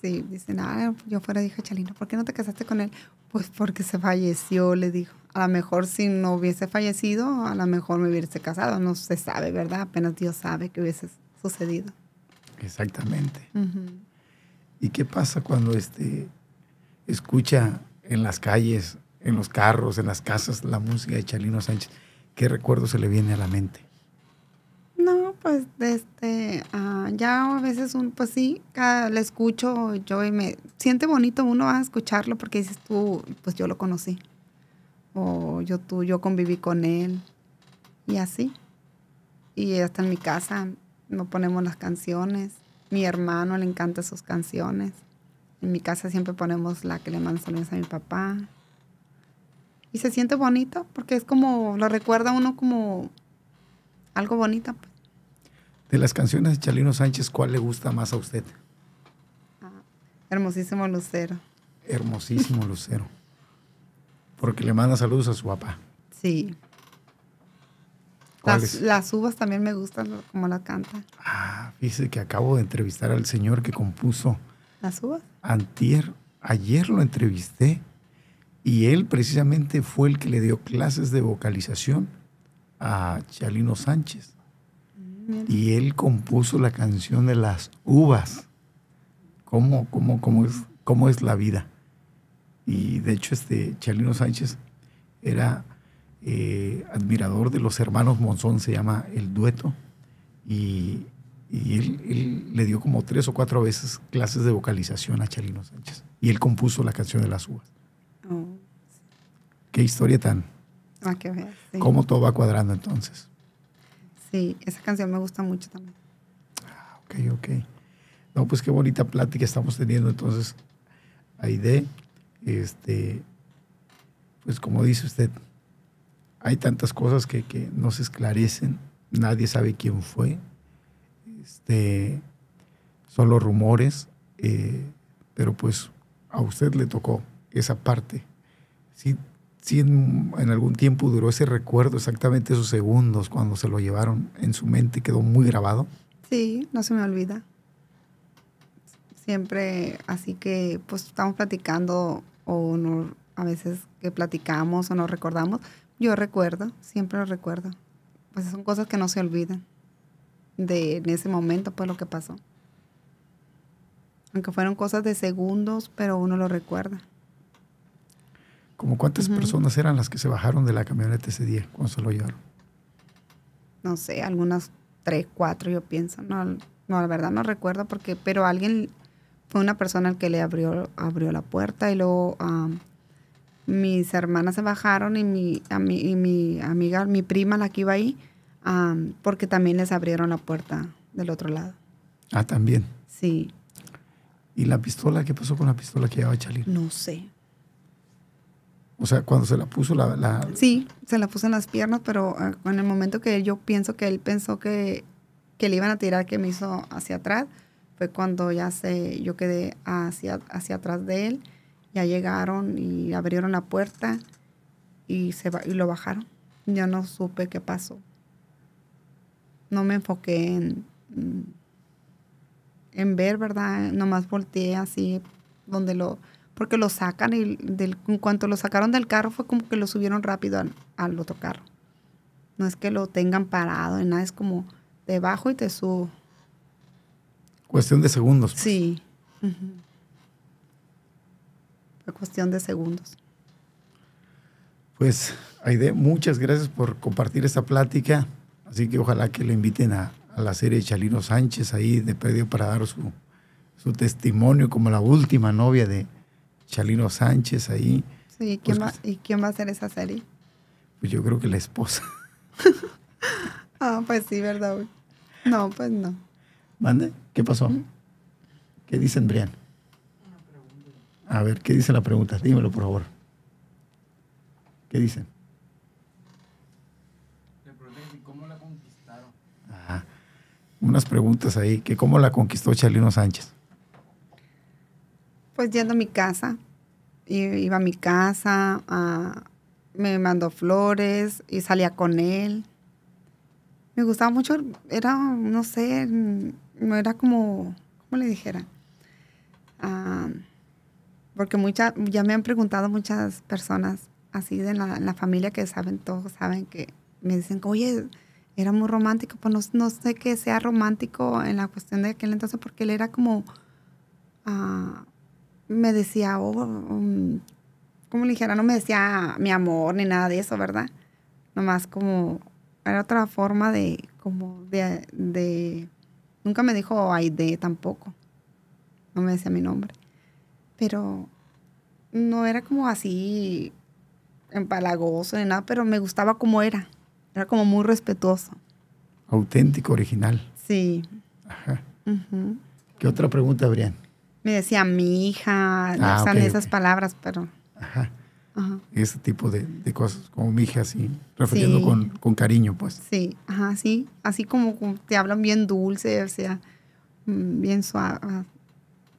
Sí, dicen, ah, yo fuera dije, Chalino, ¿por qué no te casaste con él? Pues porque se falleció, le dijo. A lo mejor si no hubiese fallecido, a lo mejor me hubiese casado. No se sabe, ¿verdad? Apenas Dios sabe que hubiese sucedido. Exactamente. ¿Y qué pasa cuando este, escucha en las calles, en los carros, en las casas, la música de Chalino Sánchez? ¿Qué recuerdo se le viene a la mente? pues este, ah, ya a veces un, pues sí, cada, le escucho yo y me siente bonito uno a ah, escucharlo porque dices tú, pues yo lo conocí. O yo tú, yo conviví con él. Y así. Y hasta en mi casa no ponemos las canciones. Mi hermano le encanta sus canciones. En mi casa siempre ponemos la que le mandó saludos a mi papá. Y se siente bonito porque es como, lo recuerda uno como algo bonito. Pues de las canciones de Chalino Sánchez, ¿cuál le gusta más a usted? Ah, hermosísimo Lucero. Hermosísimo Lucero. Porque le manda saludos a su papá. Sí. Las, uvas también me gustan como la canta. Ah, fíjese que acabo de entrevistar al señor que compuso. ¿Las uvas? Antier, ayer lo entrevisté y él precisamente fue el que le dio clases de vocalización a Chalino Sánchez y él compuso la canción de las uvas. ¿Cómo, cómo, cómo, es, cómo es la vida? Y de hecho, este Chalino Sánchez era eh, admirador de los hermanos Monzón, se llama el dueto, y, él, le dio como tres o cuatro veces clases de vocalización a Chalino Sánchez. Y él compuso la canción de las uvas. Oh, qué historia tan. Ah, ¿Cómo todo va cuadrando entonces? Sí, esa canción me gusta mucho también. Ah, ok, ok. No, pues qué bonita plática estamos teniendo entonces, Aide. Este, pues como dice usted, hay tantas cosas que, no se esclarecen, nadie sabe quién fue, este, son los rumores, eh, pero pues a usted le tocó esa parte. Sí, si en, algún tiempo duró ese recuerdo, exactamente esos segundos cuando se lo llevaron en su mente y quedó muy grabado. Sí, no se me olvida. Siempre, así que pues estamos platicando o a veces que platicamos o nos recordamos, yo recuerdo, siempre lo recuerdo. Pues son cosas que no se olvidan de en ese momento, pues lo que pasó. Aunque fueron cosas de segundos, pero uno lo recuerda. ¿Cómo cuántas personas eran las que se bajaron de la camioneta ese día cuando se lo llevaron? No sé, algunas tres, cuatro, yo pienso. No, la verdad no recuerdo porque, pero alguien fue una persona el que le abrió, abrió la puerta y luego mis hermanas se bajaron y mi, y mi amiga, mi prima, la que iba ahí, porque también les abrieron la puerta del otro lado. Ah, también. Sí. ¿Y la pistola? ¿Qué pasó con la pistola que llevaba Chalín? No sé. O sea, cuando se la puso la, Sí, se la puso en las piernas, pero ah, en el momento que yo pienso que él pensó que, le iban a tirar, que me hizo hacia atrás, fue cuando ya se, yo quedé hacia, hacia atrás de él. Ya llegaron y abrieron la puerta y, se, y lo bajaron. Ya no supe qué pasó. No me enfoqué en, en ver, ¿verdad? Nomás volteé así donde lo porque lo sacan y del, en cuanto lo sacaron del carro fue como que lo subieron rápido al, otro carro. No es que lo tengan parado nada, es como debajo y te su... Cuestión de segundos. Pues. Sí. cuestión de segundos. Pues, Aide, muchas gracias por compartir esta plática. Así que ojalá que lo inviten a, la serie de Chalino Sánchez ahí de predio para dar su testimonio como la última novia de, Chalino Sánchez ahí. Sí, pues ¿y quién va a hacer esa serie? Pues yo creo que la esposa. ah, pues sí, ¿verdad? No, pues no. ¿Mande? ¿Qué pasó? ¿Qué dicen, Brian? A ver, ¿qué dice la pregunta? Dímelo, por favor. ¿Qué dicen? ¿Cómo la conquistaron? Ah, unas preguntas ahí, que cómo la conquistó Chalino Sánchez pues yendo a mi casa. Iba a mi casa, me mandó flores y salía con él. Me gustaba mucho, era, no sé, no era como, ¿cómo le dijera? Ah, porque muchas ya me han preguntado muchas personas así de la, familia que saben, todo, saben que me dicen, oye, era muy romántico, pues no, sé que sea romántico en la cuestión de aquel entonces, porque él era como, ah, me decía, oh, um, como le dijera, no me decía mi amor ni nada de eso, ¿verdad? Nomás como, era otra forma de, como, de, nunca me dijo Aide tampoco. No me decía mi nombre. Pero no era como así empalagoso ni nada, pero me gustaba como era. Era como muy respetuoso. Auténtico, original. Sí. Ajá. ¿Qué otra pregunta, Brian? Me decía mi hija, ah, usan esas palabras, pero... Ajá. Ese tipo de, cosas, como mi hija, así, refiriendo con, cariño, pues. Sí, ajá, sí. Así como te hablan bien dulce, o sea, mm, bien suave. Ah,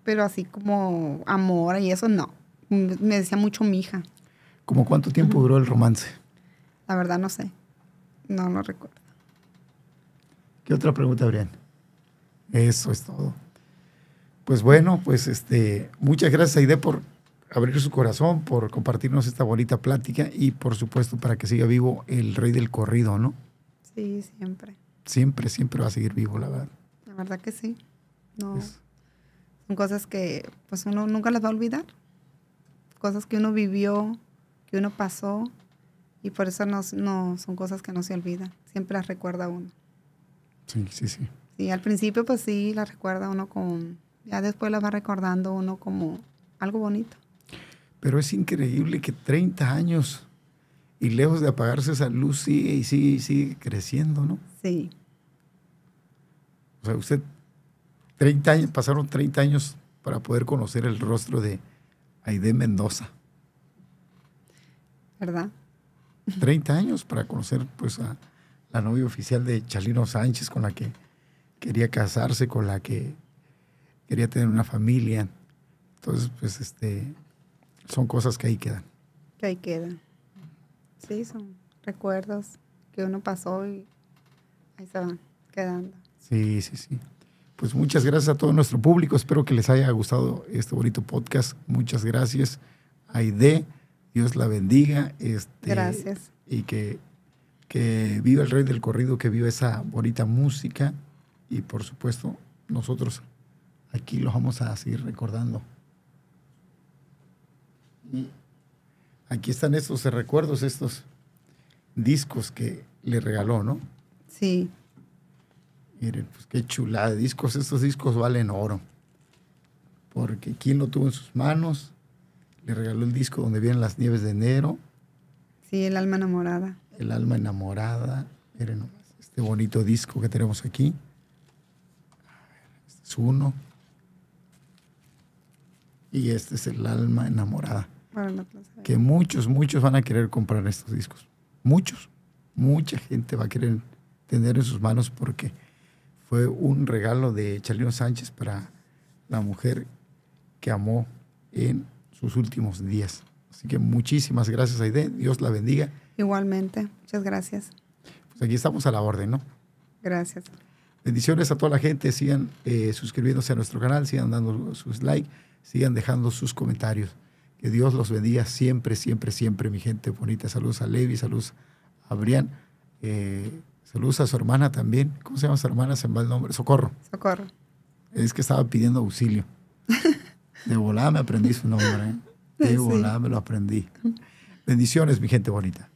pero así como amor y eso, no. Mm, me decía mucho mi hija. ¿Cómo cuánto tiempo duró el romance? La verdad no sé. No lo recuerdo. ¿Qué otra pregunta, Brian? Eso es todo. Pues bueno, pues este, muchas gracias Aide por abrir su corazón, por compartirnos esta bonita plática y por supuesto para que siga vivo el rey del corrido, ¿no? Sí, siempre. Siempre, siempre va a seguir vivo, la verdad. La verdad que sí. No. son cosas que pues uno nunca las va a olvidar. Cosas que uno vivió, que uno pasó y por eso no, son cosas que no se olvidan. Siempre las recuerda uno. Sí, sí, sí. Sí, al principio pues sí las recuerda uno con ya después la va recordando uno como algo bonito. Pero es increíble que 30 años y lejos de apagarse esa luz sigue y sigue y sigue creciendo, ¿no? Sí. O sea, usted 30 años, pasaron 30 años para poder conocer el rostro de Aide Mendoza. ¿Verdad? 30 años para conocer pues a la novia oficial de Chalino Sánchez con la que quería casarse, con la que quería tener una familia. Entonces, pues, este, son cosas que ahí quedan. Que ahí quedan. Sí, son recuerdos que uno pasó y ahí se van quedando. Sí, sí, sí. Pues muchas gracias a todo nuestro público. Espero que les haya gustado este bonito podcast. Muchas gracias. Aide, Dios la bendiga. Este, gracias. Y que, que viva el rey del corrido, que viva esa bonita música. Y por supuesto, nosotros aquí los vamos a seguir recordando. Aquí están estos recuerdos, estos discos que le regaló, ¿no? Sí. Miren, pues qué chulada de discos. Estos discos valen oro. Porque quien lo tuvo en sus manos, le regaló el disco donde vienen las nieves de enero. Sí, El alma enamorada. El alma enamorada. Miren este bonito disco que tenemos aquí. este es uno. Y este es el alma enamorada. que muchos, muchos van a querer comprar estos discos. Muchos. Mucha gente va a querer tener en sus manos porque fue un regalo de Chalino Sánchez para la mujer que amó en sus últimos días. Así que muchísimas gracias, Aide. Dios la bendiga. Igualmente, muchas gracias. Pues aquí estamos a la orden, ¿no? Gracias. Bendiciones a toda la gente. Sigan eh, suscribiéndose a nuestro canal, sigan dando sus likes sigan dejando sus comentarios. Que Dios los bendiga siempre, siempre, siempre, mi gente bonita. Saludos a Levi, saludos a Brian. Eh, saludos a su hermana también. ¿Cómo se llama su hermana? Se me va el nombre. Socorro. Socorro. Es que estaba pidiendo auxilio. De volada me aprendí su nombre. ¿eh? De volada me lo aprendí. Bendiciones, mi gente bonita.